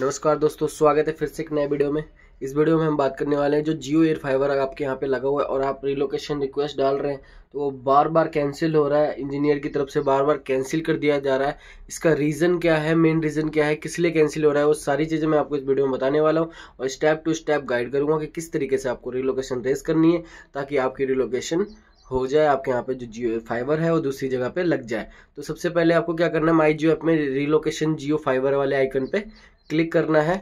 नमस्कार दोस्तों स्वागत है फिर से एक नए वीडियो में इस वीडियो में हम बात करने वाले हैं जो जियो एयर फाइबर आपके यहाँ पे लगा हुआ है और आप रिलोकेशन रिक्वेस्ट डाल रहे हैं तो वो बार बार कैंसिल हो रहा है इंजीनियर की तरफ से बार बार कैंसिल कर दिया जा रहा है इसका रीज़न क्या है मेन रीज़न क्या है किस लिए कैंसिल हो रहा है वो सारी चीज़ें मैं आपको इस वीडियो में बताने वाला हूँ और स्टेप टू स्टेप गाइड करूँगा कि किस तरीके से आपको रिलोकेशन रेस करनी है ताकि आपकी रिलोकेशन हो जाए आपके यहाँ पे जो जियो फाइबर है वो दूसरी जगह पे लग जाए तो सबसे पहले आपको क्या करना है माई जियो ऐप में रिलोकेशन जियो फाइबर वाले आइकन पे क्लिक करना है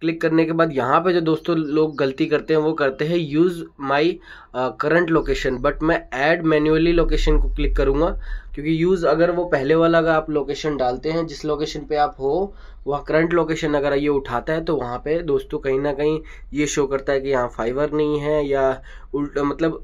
क्लिक करने के बाद यहाँ पे जो दोस्तों लोग गलती करते हैं वो करते हैं use my current location but मैं ऐड मैन्युअली लोकेशन को क्लिक करूँगा क्योंकि यूज़ अगर वो पहले वाला अगर आप लोकेशन डालते हैं जिस लोकेशन पे आप हो वह करंट लोकेशन अगर ये उठाता है तो वहाँ पे दोस्तों कहीं ना कहीं ये शो करता है कि यहाँ फाइवर नहीं है या उल्ट मतलब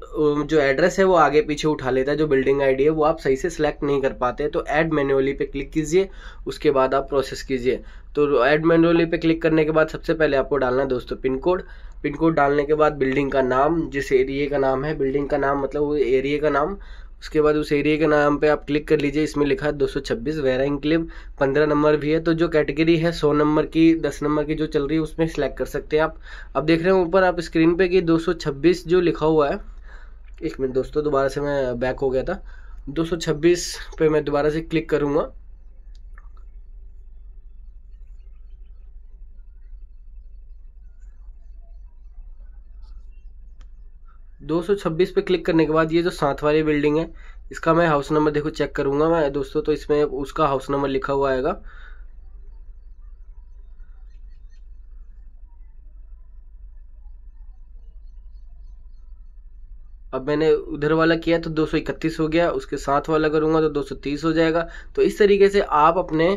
जो एड्रेस है वो आगे पीछे उठा लेता है जो बिल्डिंग आईडी है वो आप सही से सिलेक्ट नहीं कर पाते तो ऐड मैनुअली पे क्लिक कीजिए उसके बाद आप प्रोसेस कीजिए तो ऐड मैनुअली पे क्लिक करने के बाद सबसे पहले आपको डालना है दोस्तों पिन कोड पिन कोड डालने के बाद बिल्डिंग का नाम जिस एरिए का नाम है बिल्डिंग का नाम मतलब वो एरिए का नाम उसके बाद उस एरिया के नाम पे आप क्लिक कर लीजिए इसमें लिखा है छब्बीस वेरा इंक्लेव पंद्रह नंबर भी है तो जो कैटेगरी है सौ नंबर की दस नंबर की जो चल रही है उसमें सेलेक्ट कर सकते हैं आप अब देख रहे हैं ऊपर आप स्क्रीन पे कि दो सौ छब्बीस जो लिखा हुआ है एक मिनट दोस्तों दोबारा से मैं बैक हो गया था दो छब्बीस पे मैं दोबारा से क्लिक करूँगा 226 पे क्लिक करने के बाद ये जो साथ वाली बिल्डिंग है इसका मैं हाउस नंबर देखो चेक करूंगा मैं दोस्तों तो इसमें उसका हाउस नंबर लिखा हुआ आएगा अब मैंने उधर वाला किया तो 231 हो गया उसके साथ वाला करूंगा तो 230 हो जाएगा तो इस तरीके से आप अपने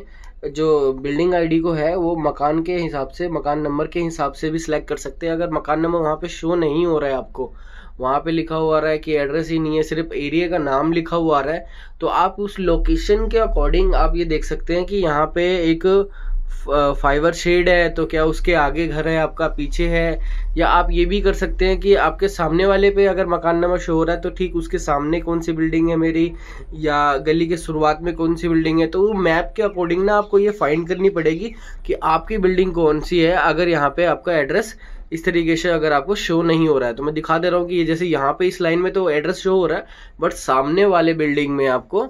जो बिल्डिंग आईडी को है वो मकान के हिसाब से मकान नंबर के हिसाब से भी सिलेक्ट कर सकते हैं अगर मकान नंबर वहाँ पे शो नहीं हो रहा है आपको वहाँ पे लिखा हुआ रहा है कि एड्रेस ही नहीं है सिर्फ एरिया का नाम लिखा हुआ रहा है तो आप उस लोकेशन के अकॉर्डिंग आप ये देख सकते हैं कि यहाँ पे एक फाइबर शेड है तो क्या उसके आगे घर है आपका पीछे है या आप ये भी कर सकते हैं कि आपके सामने वाले पे अगर मकान नंबर शो हो रहा है तो ठीक उसके सामने कौन सी बिल्डिंग है मेरी या गली के शुरुआत में कौन सी बिल्डिंग है तो वो मैप के अकॉर्डिंग ना आपको ये फाइंड करनी पड़ेगी कि आपकी बिल्डिंग कौन सी है अगर यहाँ पे आपका एड्रेस इस तरीके से अगर आपको शो नहीं हो रहा है तो मैं दिखा दे रहा हूँ कि ये जैसे यहाँ पे इस लाइन में तो एड्रेस शो हो रहा है बट सामने वाले बिल्डिंग में आपको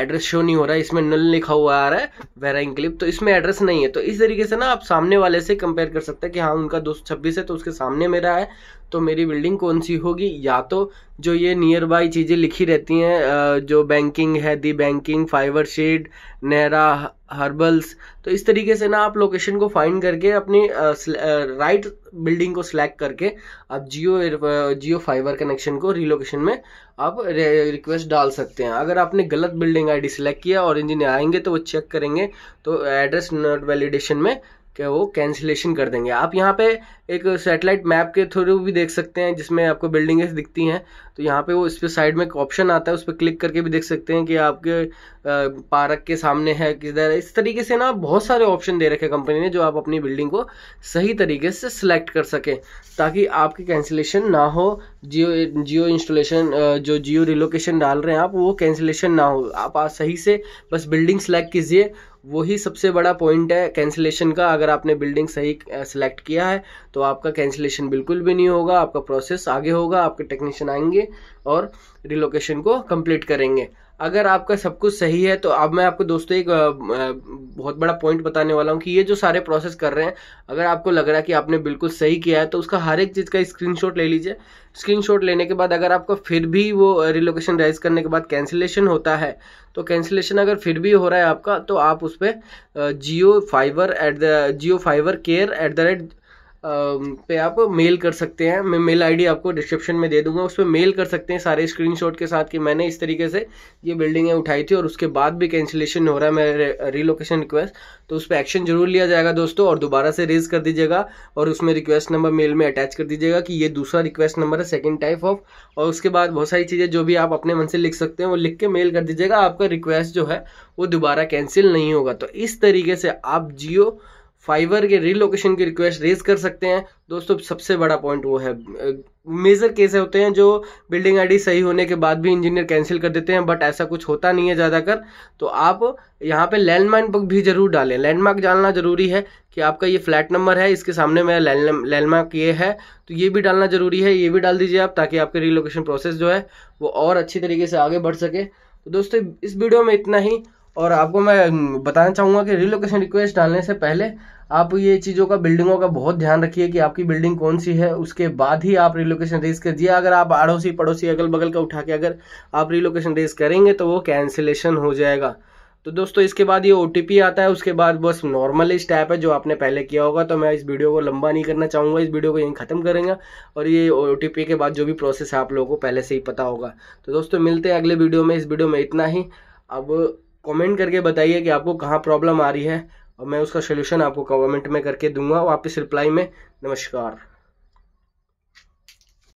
एड्रेस शो नहीं हो रहा है इसमें नल लिखा हुआ आ रहा है वेराइंग क्लिप तो इसमें एड्रेस नहीं है तो इस तरीके से ना आप सामने वाले से कंपेयर कर सकते हैं कि हाँ उनका दो है तो उसके सामने मेरा है तो मेरी बिल्डिंग कौन सी होगी या तो जो ये नियर बाई चीज़ें लिखी रहती हैं जो बैंकिंग है दी बैंकिंग फाइबर शेड नेहरा हर्बल्स तो इस तरीके से ना आप लोकेशन को फाइंड करके अपनी राइट बिल्डिंग को सिलेक्ट करके आप जियो जियो फाइबर कनेक्शन को रिलोकेशन में आप रिक्वेस्ट डाल सकते हैं अगर आपने गलत बिल्डिंग आईडी सिलेक्ट किया और इंजीनियर आएंगे तो वो चेक करेंगे तो एड्रेस नॉट वैलिडेशन में क्या वो कैंसिलेशन कर देंगे आप यहाँ पे एक सेटेलाइट मैप के थ्रू भी देख सकते हैं जिसमें आपको बिल्डिंग्स दिखती हैं तो यहाँ पे वो इस पर साइड में एक ऑप्शन आता है उस पर क्लिक करके भी देख सकते हैं कि आपके पार्क के सामने है किधर इस तरीके से ना बहुत सारे ऑप्शन दे रखे कंपनी ने जो आप अपनी बिल्डिंग को सही तरीके से सिलेक्ट कर सकें ताकि आपकी कैंसिलेशन ना हो जियो जियो इंस्टॉलेशन जो जियो रिलोकेशन डाल रहे हैं आप वो कैंसिलेशन ना हो आप सही से बस बिल्डिंग सेलेक्ट कीजिए वही सबसे बड़ा पॉइंट है कैंसिलेशन का अगर आपने बिल्डिंग सही सेलेक्ट किया है तो आपका कैंसिलेशन बिल्कुल भी नहीं होगा आपका प्रोसेस आगे होगा आपके टेक्नीशियन आएंगे करेंगे और रिलोकेशन को कंप्लीट करेंगे अगर आपका सब कुछ सही है तो अब मैं आपको दोस्तों एक बहुत बड़ा पॉइंट बताने वाला हूँ कि ये जो सारे प्रोसेस कर रहे हैं अगर आपको लग रहा है कि आपने बिल्कुल सही किया है तो उसका हर एक चीज़ का स्क्रीनशॉट ले लीजिए स्क्रीनशॉट लेने के बाद अगर आपका फिर भी वो रिलोकेशन राइज करने के बाद कैंसिलेशन होता है तो कैंसिलेशन अगर फिर भी हो रहा है आपका तो आप उस पर Jio fiber at the Jio fiber care at the rate पे आप मेल कर सकते हैं मैं मेल आईडी आपको डिस्क्रिप्शन में दे दूंगा उस पर मेल कर सकते हैं सारे स्क्रीनशॉट के साथ कि मैंने इस तरीके से ये बिल्डिंगें उठाई थी और उसके बाद भी कैंसिलेशन हो रहा है मेरे रिलोकेशन रिक्वेस्ट तो उस पर एक्शन जरूर लिया जाएगा दोस्तों और दोबारा से रेज कर दीजिएगा और उसमें रिक्वेस्ट नंबर मेल में अटैच कर दीजिएगा कि ये दूसरा रिक्वेस्ट नंबर है सेकेंड टाइप ऑफ और उसके बाद बहुत सारी चीज़ें जो भी आप अपने मन से लिख सकते हैं वो लिख के मेल कर दीजिएगा आपका रिक्वेस्ट जो है वो दोबारा कैंसिल नहीं होगा तो इस तरीके से आप जियो फाइवर के रिलोकेशन की रिक्वेस्ट रेज कर सकते हैं दोस्तों सबसे बड़ा पॉइंट वो है मेजर केस होते हैं जो बिल्डिंग आईडी सही होने के बाद भी इंजीनियर कैंसिल कर देते हैं बट ऐसा कुछ होता नहीं है ज़्यादातर तो आप यहाँ पे लैंडमार्क भी जरूर डालें लैंडमार्क डालना जरूरी है कि आपका ये फ्लैट नंबर है इसके सामने मेरा लैंडमार्क ये है तो ये भी डालना जरूरी है ये भी डाल दीजिए आप ताकि आपके रिलोकेशन प्रोसेस जो है वो और अच्छी तरीके से आगे बढ़ सके तो दोस्तों इस वीडियो में इतना ही और आपको मैं बताना चाहूँगा कि रिलोकेशन रिक्वेस्ट डालने से पहले आप ये चीज़ों का बिल्डिंगों का बहुत ध्यान रखिए कि आपकी बिल्डिंग कौन सी है उसके बाद ही आप रिलोकेशन रेज कीजिए अगर आप अड़ोसी पड़ोसी अगल बगल का उठा के अगर आप रिलोकेशन रेज करेंगे तो वो कैंसिलेशन हो जाएगा तो दोस्तों इसके बाद ये ओ आता है उसके बाद बस नॉर्मल स्टेप है जो आपने पहले किया होगा तो मैं इस वीडियो को लंबा नहीं करना चाहूँगा इस वीडियो को यहीं ख़त्म करेंगे और ये ओ के बाद जो भी प्रोसेस है आप लोगों को पहले से ही पता होगा तो दोस्तों मिलते हैं अगले वीडियो में इस वीडियो में इतना ही अब कमेंट करके बताइए कि आपको कहाँ प्रॉब्लम आ रही है और मैं उसका सोल्यूशन आपको कमेंट में करके दूंगा वापस रिप्लाई में नमस्कार